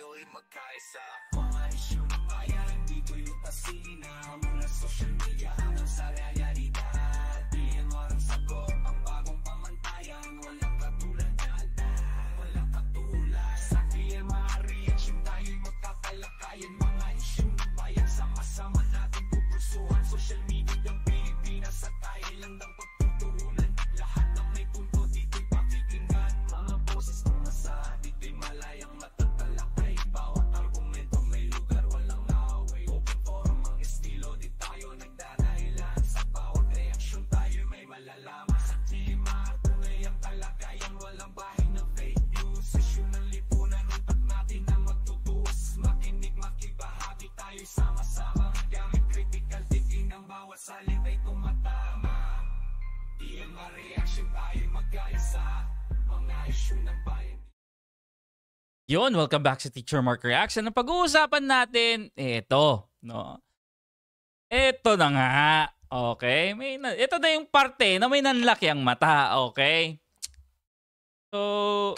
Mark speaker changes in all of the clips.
Speaker 1: Billy Makaisa.
Speaker 2: Yun, welcome back sa Teacher Mark Reaction. Ang pag-uusapan natin, ito, no? Ito na nga. Okay, may na- ito na yung parte na may nanlaki ang mata, okay? So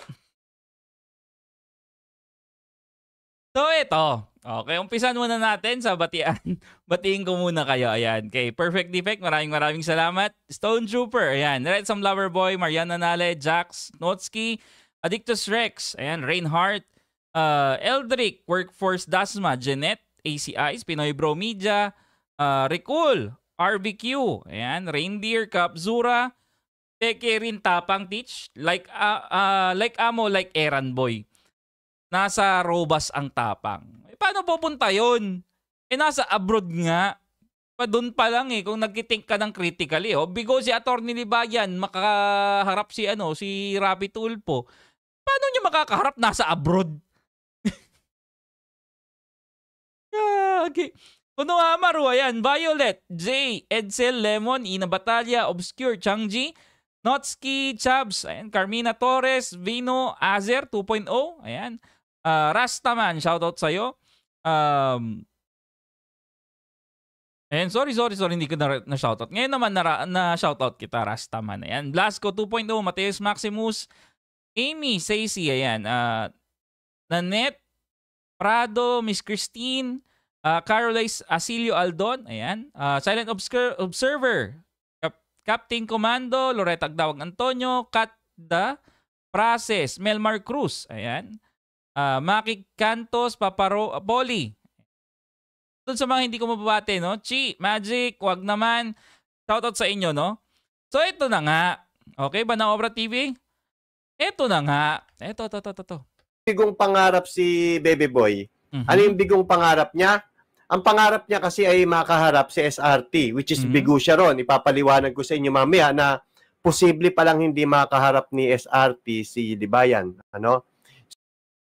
Speaker 2: So ito, okay, umpisan muna natin sa batian. Batiin ko muna kayo, ayan. Kay Perfect Defect, maraming maraming salamat. Stone Trooper, ayan. Red Some Lover Boy, Mariana Nale, Jax, Notsky, Addictus Rex, ayan, Reinhardt, uh, Eldrick, Workforce Dasma, Jeanette, ACIs, Pinoy Bro Media, uh, Recall, RBQ, ayan, Reindeer Cup, Zura, Teke rin tapang teach, like, uh, uh, like amo, like errand boy. Nasa robas ang tapang. Eh, paano pupunta yon? Eh, nasa abroad nga. Pa doon pa lang eh, kung nagtitink ka ng critically, oh, Because si Atty. Libayan, makaharap si, ano, si Rapi Tulpo paano niya makakaharap nasa abroad? yeah, okay. Kuno Amaru, ayan, Violet, Jay, Edsel, Lemon, Ina Batalya, Obscure, Changji, Notski, Chabs, ayan, Carmina Torres, Vino, Azer 2.0, ayan, uh, ah, Rastaman, shoutout sa'yo. Um, ayan, sorry, sorry, sorry, hindi ko na, na shoutout. Ngayon naman na, na shoutout kita, Rastaman. Ayan, Blasco 2.0, Mateus Maximus, Amy Sacy, ayan. Uh, Nanette Prado, Miss Christine, uh, ah, Carolice Asilio Aldon, ayan. Uh, Silent Obscur- Observer, Cap- Captain Commando, Loretta Agdawag Antonio, Kat the Process Melmar Cruz, ayan. Uh, Maki Cantos, Paparo, uh, Polly. Doon sa mga hindi ko mababate, no? Chi, Magic, wag naman. Shoutout sa inyo, no? So ito na nga. Okay ba na Obra TV? Eto na nga. Eto, to, to, to, to.
Speaker 1: Bigong pangarap si Baby Boy. Mm-hmm. Ano yung bigong pangarap niya? Ang pangarap niya kasi ay makaharap si SRT, which is mm-hmm. bigo siya ron. Ipapaliwanag ko sa inyo mamaya na posible palang hindi makaharap ni SRT si Libayan. Ano?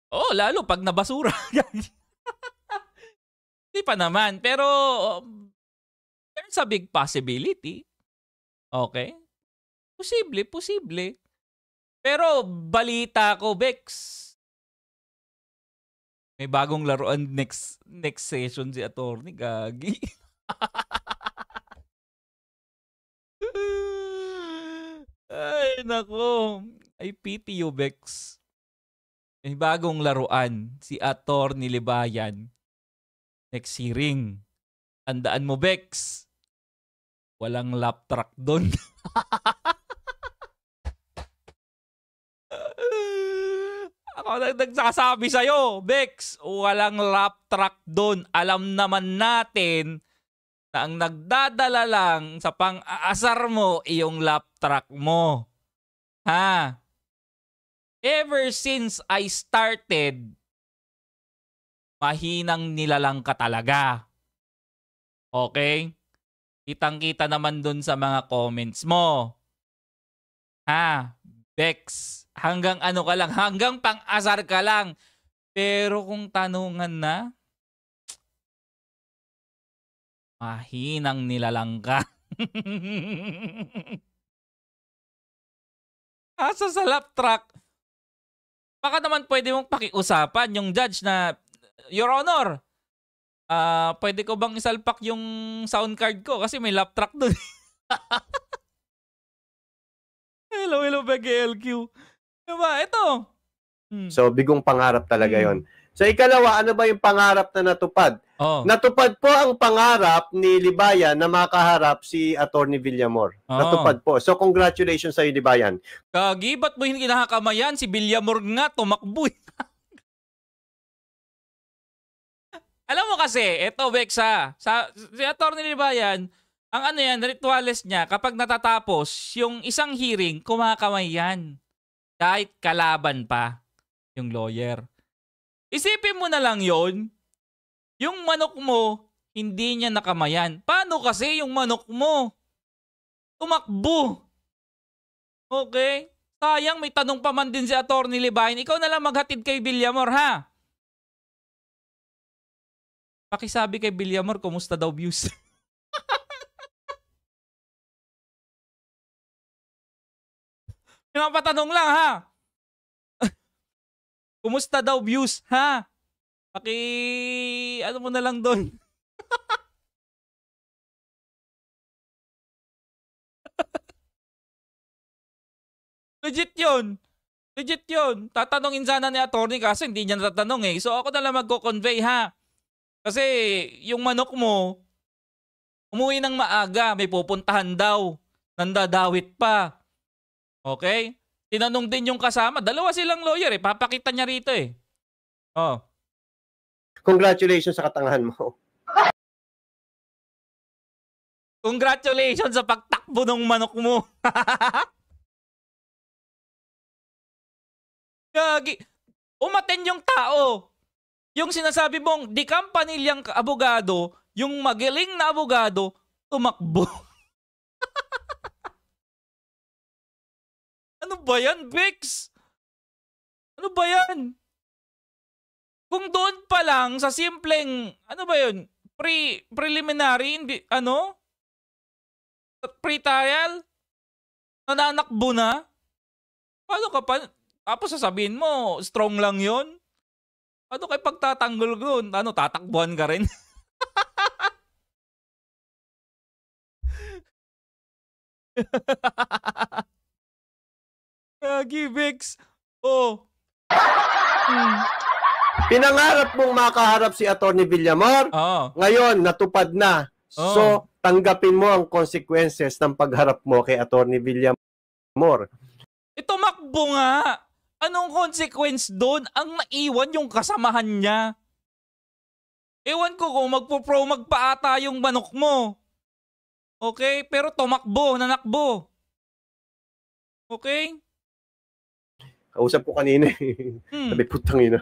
Speaker 2: Oh, lalo pag nabasura. Hindi pa naman. Pero um, there's a big possibility. Okay? Posible, posible. Pero balita ko, Bex, may bagong laruan next next session si Attorney Gagi. Ay, nako. I pity you, Bex. May bagong laruan si Attorney Libayan. Next hearing. Andaan mo, Bex. Walang lap track doon. Ako nag nagsasabi sa'yo, Bex, walang lap track doon. Alam naman natin na ang nagdadala lang sa pang-aasar mo, iyong lap track mo. Ha? Ever since I started, mahinang nilalang ka talaga. Okay? Kitang-kita naman doon sa mga comments mo. Ha? Dex, hanggang ano ka lang, hanggang pang-asar ka lang. Pero kung tanungan na, mahinang nilalang ka. Asa ah, sa lap track, baka naman pwede mong pakiusapan yung judge na, Your Honor, uh, pwede ko bang isalpak yung sound card ko kasi may lap track doon. Hello, hello, Becky LQ. Diba? Ito.
Speaker 1: Hmm. So, bigong pangarap talaga hmm. yon. So, ikalawa, ano ba yung pangarap na natupad? Oh. Natupad po ang pangarap ni Libayan na makaharap si Attorney Villamor. Oh. Natupad po. So, congratulations sa iyo, Libayan.
Speaker 2: Kagi, ba't mo hindi nakakamayan? Si Villamor nga, tumakbo. Eh. Alam mo kasi, eto, Bexa, sa, si Attorney Libayan, ang ano yan, rituals niya, kapag natatapos, yung isang hearing, kumakamay yan. Kahit kalaban pa yung lawyer. Isipin mo na lang yon Yung manok mo, hindi niya nakamayan. Paano kasi yung manok mo? Tumakbo. Okay? Sayang, may tanong pa man din si Atty. Libayan. Ikaw na lang maghatid kay Villamor, ha? Pakisabi kay
Speaker 3: Villamor, kumusta daw views? Yung patanong lang ha. Kumusta daw views ha? Paki ano mo na lang doon.
Speaker 2: Legit yun. Legit yun. Tatanungin sana ni attorney kasi hindi niya natatanong eh. So ako na lang magko-convey ha. Kasi yung manok mo umuwi ng maaga, may pupuntahan daw, nandadawit pa. Okay? Tinanong din yung kasama. Dalawa silang lawyer eh. Papakita niya rito eh.
Speaker 1: Oh. Congratulations sa katangahan mo.
Speaker 3: Congratulations sa pagtakbo ng manok mo. Gagi.
Speaker 2: Umaten yung tao. Yung sinasabi mong di kampanilyang abogado, yung magaling na abogado, tumakbo.
Speaker 3: Ano ba yan, Bex? Ano ba
Speaker 2: yan? Kung doon pa lang sa simpleng, ano ba yun? Pre, preliminary, hindi, ano? Pre-trial? Nananakbo na? Paano ka pa? Tapos sasabihin mo, strong lang yon Ano kay pagtatanggol ko? Ano, tatakbuhan ka rin?
Speaker 3: Kagi, Vex. Oh. Hmm.
Speaker 1: Pinangarap mong makaharap si Attorney Villamor. Oh. Ngayon, natupad na. Oh. So, tanggapin mo ang consequences ng pagharap mo kay Attorney Villamor.
Speaker 2: Ito eh, makbo nga. Anong consequence doon? Ang naiwan yung kasamahan niya. Ewan ko kung magpo-pro magpaata yung manok mo. Okay? Pero tumakbo, nanakbo.
Speaker 3: Okay?
Speaker 1: Kausap ko kanina eh.
Speaker 3: Hmm. Sabi, putang ina.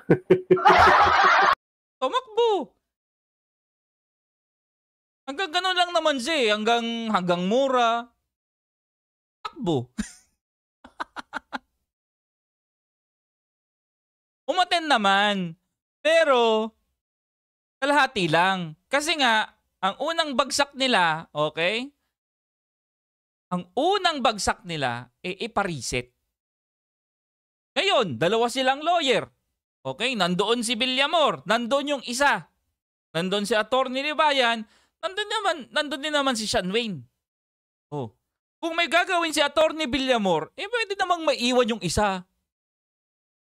Speaker 3: Tumakbo! Hanggang ganun lang naman siya eh. Hanggang, hanggang mura. Takbo.
Speaker 2: Umaten naman. Pero, kalahati lang. Kasi nga, ang unang bagsak nila, okay? Ang unang bagsak nila, e eh, ipariset. Ngayon, dalawa silang lawyer. Okay, nandoon si Villamor, nandoon yung isa. Nandoon si Attorney Libayan, nandoon naman, nandoon din naman si Sean Wayne. Oh. Kung may gagawin si Attorney Villamor, eh pwede namang maiwan yung isa.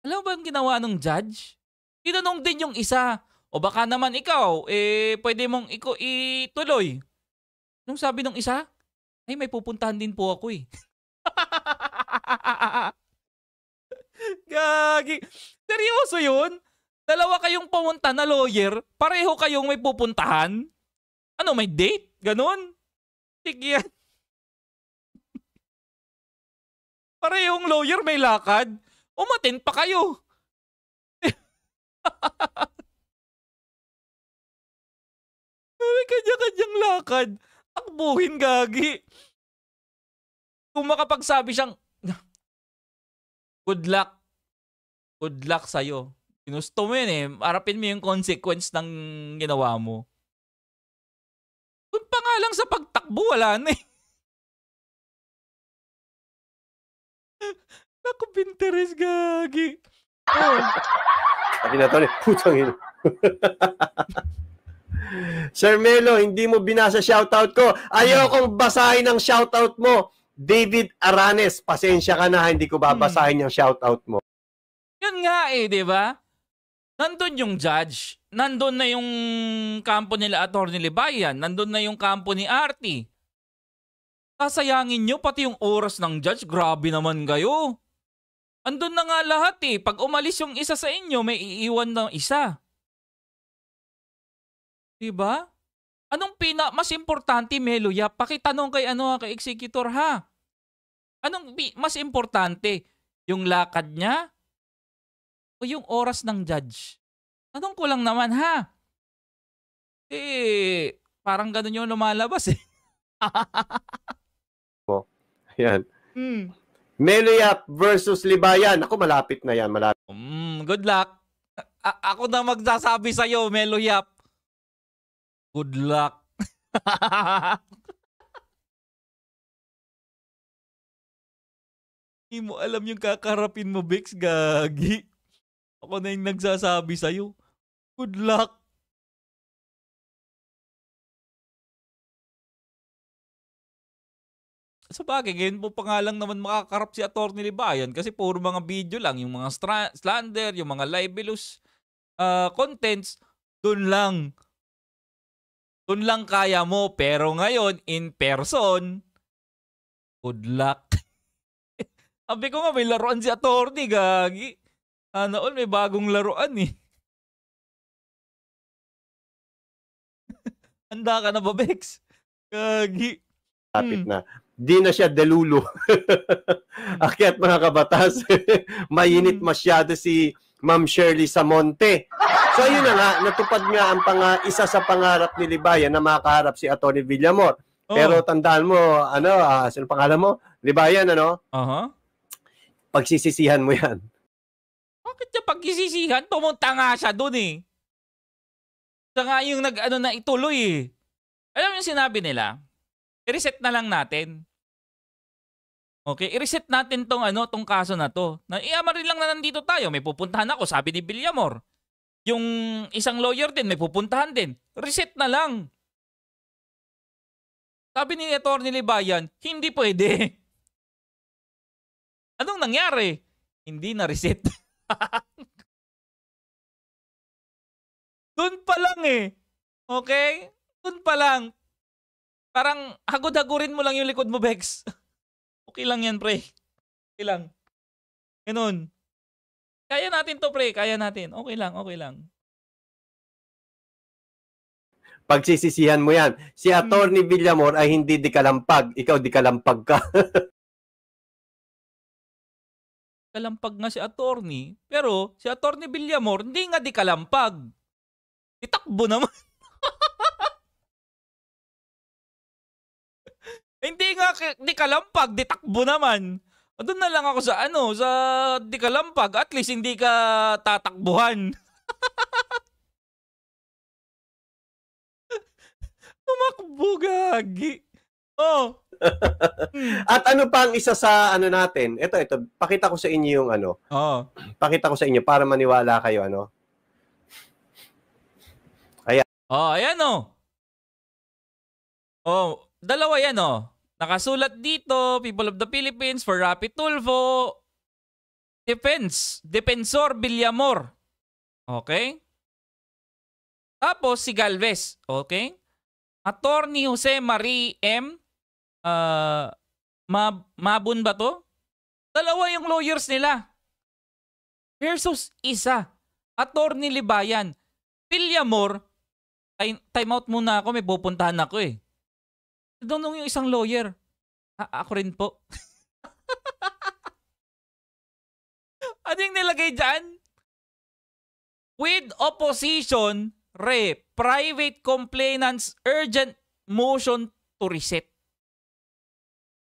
Speaker 2: Alam ba ang ginawa ng judge? Tinanong din yung isa. O baka naman ikaw, eh pwede mong iko ituloy. Nung sabi ng isa, ay may pupuntahan din po ako eh. Gagi. Seryoso yun? Dalawa kayong pumunta na lawyer, pareho kayong may pupuntahan? Ano, may date? Ganun? Sige yan.
Speaker 3: Parehong lawyer may lakad. Umatin pa kayo. may kanya-kanyang lakad. Akbuhin gagi.
Speaker 2: Kung makapagsabi siyang, good luck, good luck sa'yo. Ginusto mo yun eh. Arapin mo yung consequence ng ginawa mo. Doon pa nga lang sa pagtakbo, wala na eh.
Speaker 3: Naku, Pinterest, gagi. Oh.
Speaker 1: Sabi na to, putang ina. Sir Melo, hindi mo binasa shoutout ko. Ayokong basahin ang shoutout mo. David Aranes, pasensya ka na, hindi ko babasahin hmm. yung shoutout mo.
Speaker 2: Yun nga eh, di ba? Nandun yung judge. Nandun na yung kampo nila Atty. Libayan. Nandun na yung kampo ni Arti. Kasayangin nyo pati yung oras ng judge. Grabe naman kayo. Andun na nga lahat eh. Pag umalis yung isa sa inyo, may iiwan ng isa. Diba? Anong pina mas importante, Meloya? pakitanong kay ano kay executor ha. Anong mas importante? Yung lakad niya o yung oras ng judge? Tanong ko lang naman ha. Eh, parang ganun yung lumalabas eh.
Speaker 1: mo. Ayan. Mm. Meliap versus Libayan. Ako, malapit na yan. Malapit. Mm,
Speaker 2: good luck. A- ako na magsasabi sa'yo, Meloyap.
Speaker 1: Good
Speaker 3: luck. Hindi mo alam yung kakarapin mo, Bix Gagi. Ako na yung nagsasabi sa'yo. Good luck. sa bagay, ngayon po
Speaker 2: pa nga lang naman makakarap si Atty. Libayan kasi puro mga video lang, yung mga slander, yung mga libelous uh, contents, doon lang. Doon lang kaya mo. Pero ngayon, in person, good luck. Sabi ko nga, may laruan si Atty. Gagi. Sana ah, all may
Speaker 3: bagong laruan eh.
Speaker 1: Handa ka na ba, Bex? Kagi. Lapit hmm. na. Di na siya delulo. Akyat mga kabatas. Mainit hmm. masyado si Ma'am Shirley Samonte. So yun na nga, natupad nga ang pang, isa sa pangarap ni Libayan na makaharap si Atty. Villamor. Oh. Pero tandaan mo, ano, uh, sino pangalan mo? Libayan, ano? Aha. Uh-huh. Pagsisisihan mo yan
Speaker 2: bakit niya pagsisisihan? Pumunta nga siya dun eh. Sa nga yung nag, ano na ituloy eh. Alam yung sinabi nila? I-reset na lang natin. Okay, i-reset natin tong ano, tong kaso na to. Na iamarin eh, lang na nandito tayo. May pupuntahan ako, sabi ni Villamor. Yung isang lawyer din, may pupuntahan din. Reset na lang. Sabi ni Attorney Libayan, hindi pwede.
Speaker 3: Anong nangyari? Hindi na reset. Doon pa lang eh. Okay? Doon pa lang. Parang hagod-hagurin mo lang yung likod mo, Bex. okay lang yan, pre. Okay lang. Ganun. Kaya natin to, pre.
Speaker 2: Kaya natin. Okay lang, okay lang.
Speaker 1: Pagsisisihan mo yan. Si hmm. Attorney Villamor ay hindi di kalampag. Ikaw di kalampag ka.
Speaker 2: Kalampag nga si attorney, pero si attorney Villamor, hindi nga di kalampag. Itakbo naman. hindi nga di kalampag, di takbo naman. O doon na lang ako sa ano, sa di kalampag at least hindi ka tatakbuhan. Tumakbo gagi. Oh,
Speaker 1: At ano pa ang isa sa ano natin? Ito, ito. Pakita ko sa inyo yung ano. Oo. Pakita ko sa inyo para maniwala kayo ano. Ayan.
Speaker 2: Oh, ayan oh. Oh, dalawa yan oh. Nakasulat dito, People of the Philippines for Rapi Tulfo. Defense, Defensor Villamor. Okay? Tapos si Galvez, okay? Attorney Jose Marie M. Ah, ma mabun ba to? Dalawa yung lawyers nila. Versus isa. Attorney Libayan. Pilyamor, time out muna ako, may pupuntahan ako eh. Doon nung yung isang lawyer. A- ako rin po. ano yung nilagay dyan? With opposition, re, private complainants urgent motion to reset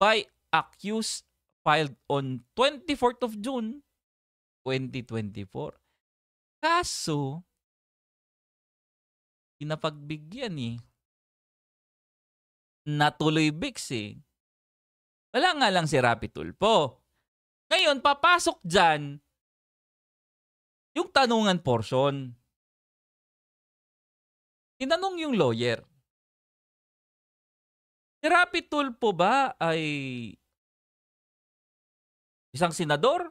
Speaker 2: by accused filed on 24th of June 2024. Kaso, pinapagbigyan eh.
Speaker 3: Natuloy Bix eh. Wala nga lang si Rapi Tulpo. Ngayon, papasok dyan yung tanungan portion. Tinanong yung lawyer. Therapy tool po ba ay isang senador?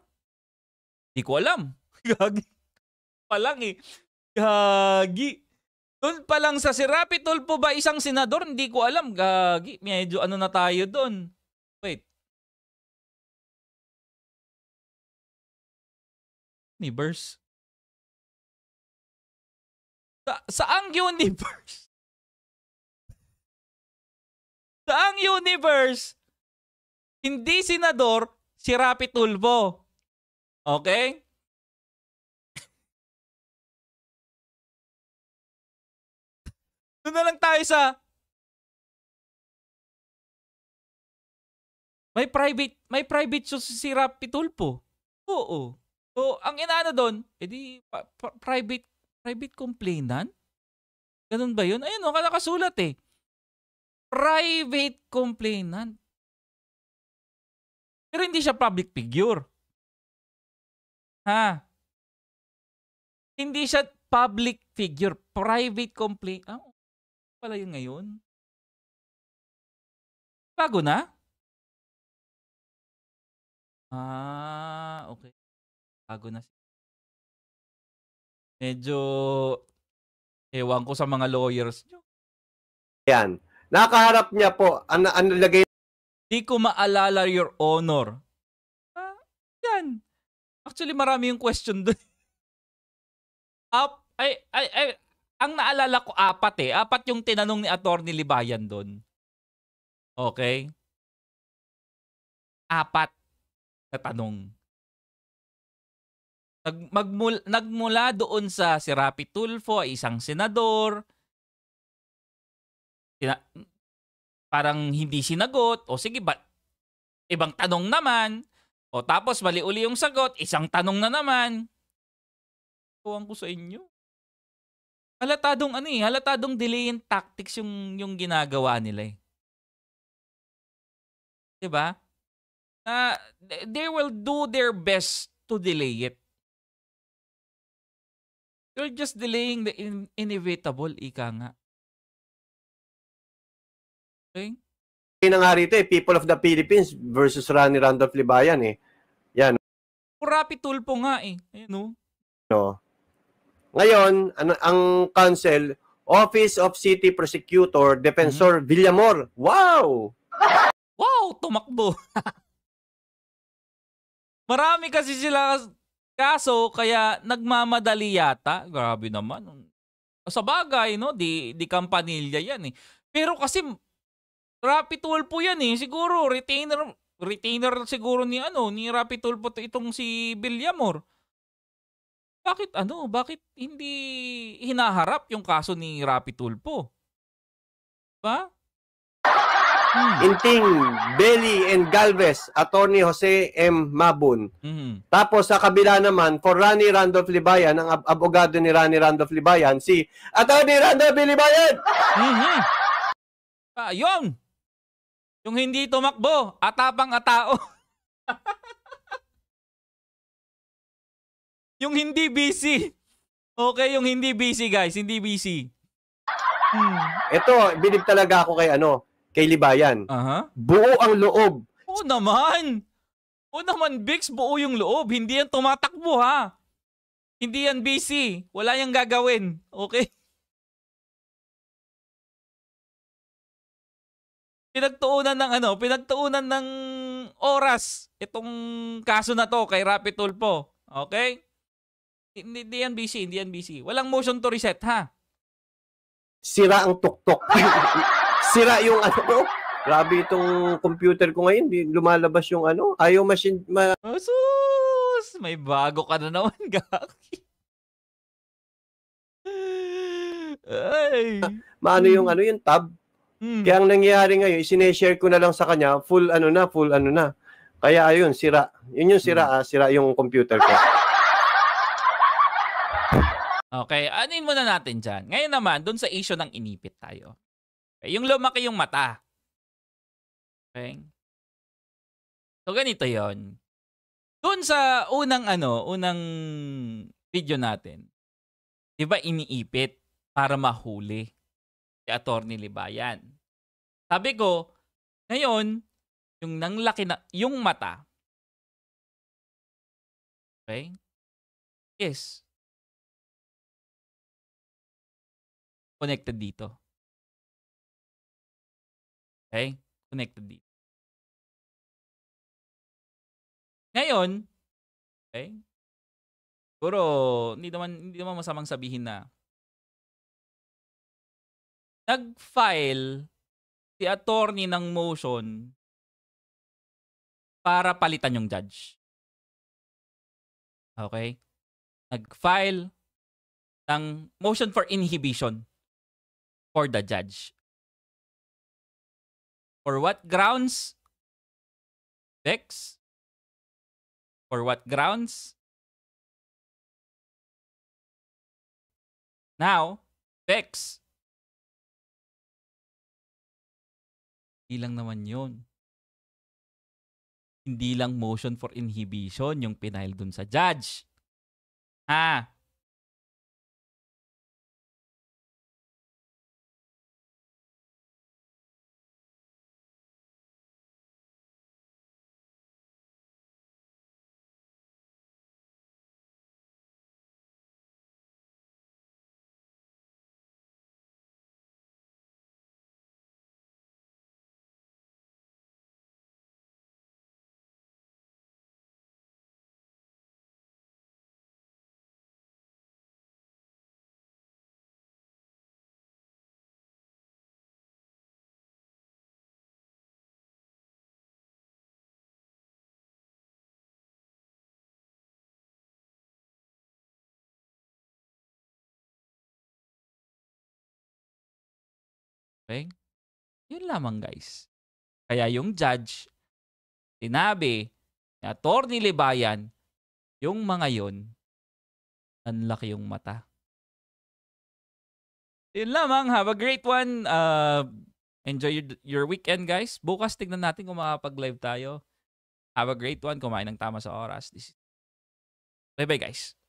Speaker 3: Hindi ko alam. Gagi.
Speaker 2: pa lang eh. Gagi. Doon pa lang sa Serapi po ba isang senador? Hindi ko alam. Gagi. Medyo ano na tayo doon. Wait.
Speaker 3: Universe. Sa, saang universe? ang universe, hindi senador, si Rapi Tulfo. Okay? Doon na lang tayo sa May private,
Speaker 2: may private show si Rapi Tulfo. Oo. So, ang inaano doon, edi eh pa, pa, private private complainant? Ganun ba 'yun? Ayun, oh, nakasulat eh private complainant.
Speaker 3: Pero hindi siya public figure. Ha? Hindi siya public figure, private complaint. Ah, pala yun ngayon. Bago na? Ah, okay. Bago na siya.
Speaker 2: Medyo ewan ko sa mga lawyers nyo. Yan. Nakaharap niya po, ang an, nalagay... Di ko maalala, Your Honor. Ah, yan. Actually, marami yung question doon. Up, ay, ay, ay, ang naalala ko apat eh. Apat yung tinanong ni Attorney Libayan doon. Okay? Apat na tanong. Nag, magmul, nagmula doon sa si Rapi Tulfo, isang senador, tina- parang hindi sinagot, o sige, ba, ibang tanong naman, o tapos mali uli yung sagot, isang tanong na naman. Kuwang ko sa inyo. Halatadong ano eh, halatadong delay in tactics
Speaker 3: yung, yung ginagawa nila eh. di ba?
Speaker 2: Uh, they will do their best to delay it. they're just delaying the in- inevitable, ika nga.
Speaker 1: Okay. Yun nga rito eh, People of the Philippines versus Rani Randolph Libayan eh. Yan.
Speaker 2: Rapi Tulpo nga eh. Ayun oh.
Speaker 1: No. Ngayon, ano, ang council, Office of City Prosecutor, Defensor mm-hmm. Villamor. Wow!
Speaker 2: wow, tumakbo. Marami kasi sila kaso kaya nagmamadali yata. Grabe naman. Sa bagay, no? Di, di kampanilya yan eh. Pero kasi Rapi Tulfo yan eh. Siguro, retainer, retainer siguro ni ano, ni Rapi Tulfo itong si Villamor. Bakit ano, bakit hindi hinaharap yung kaso ni Rapi Tulfo? Ba?
Speaker 1: Hmm. Inting, Belly and Galvez, Attorney Jose M. Mabon. Mm-hmm. Tapos sa kabila naman, for Rani Randolph Libayan, ang ab- abogado ni Rani Randolph Libayan, si Attorney Randolph Libayan! Mm-hmm.
Speaker 2: Ah, yun! Yung hindi tumakbo, atapang atao.
Speaker 3: yung hindi busy.
Speaker 2: Okay, yung hindi busy guys, hindi busy.
Speaker 1: Ito, hmm. bilib talaga ako kay ano, kay Libayan. Uh-huh. Buo ang loob.
Speaker 2: Oo naman. Oo naman, Bix, buo yung loob. Hindi yan tumatakbo ha. Hindi
Speaker 3: yan busy. Wala yang gagawin. Okay?
Speaker 2: pinagtuunan ng ano, pinagtuunan ng oras itong kaso na to kay Rapi Tulpo. Okay? Hindi, hindi yan busy, hindi yan busy. Walang motion to reset, ha?
Speaker 1: Sira ang tuktok. Sira yung ano ko. Grabe itong computer ko ngayon. Lumalabas yung ano. Ayaw machine. Ma- oh,
Speaker 2: sus! May bago ka na naman, Gaki.
Speaker 1: Ay. ano yung ano yung tab? Mm. Kaya ang nangyayari ngayon, isineshare ko na lang sa kanya, full ano na, full ano na. Kaya ayun, sira. Yun yung sira, mm. ah, sira yung computer ko.
Speaker 2: Okay, anin muna natin dyan. Ngayon naman, dun sa issue ng inipit tayo. Okay, yung lumaki yung mata. Okay? So, ganito yon. Dun sa unang ano, unang video natin, di ba iniipit para mahuli? si Attorney Libayan. Sabi ko, ngayon, yung nang laki na, yung
Speaker 3: mata, okay, is connected dito. Okay? Connected dito. Ngayon, okay, siguro, hindi naman, hindi naman masamang sabihin na nag-file si attorney ng motion para palitan yung judge. Okay? Nag-file ng motion for inhibition for the judge. For what grounds? Dex? For what grounds? Now, Dex, Hindi lang naman yon Hindi lang motion for inhibition yung pinail dun sa judge. Ha?
Speaker 2: Okay? Yun lamang guys. Kaya yung judge, sinabi ni Atty. Libayan, yung mga yun, unlock yung mata. Yun lamang. Have a great one. Uh, enjoy your, your weekend guys. Bukas tignan natin kung makapag-live tayo. Have a great one. Kumain ng tama sa oras. This... Bye-bye guys.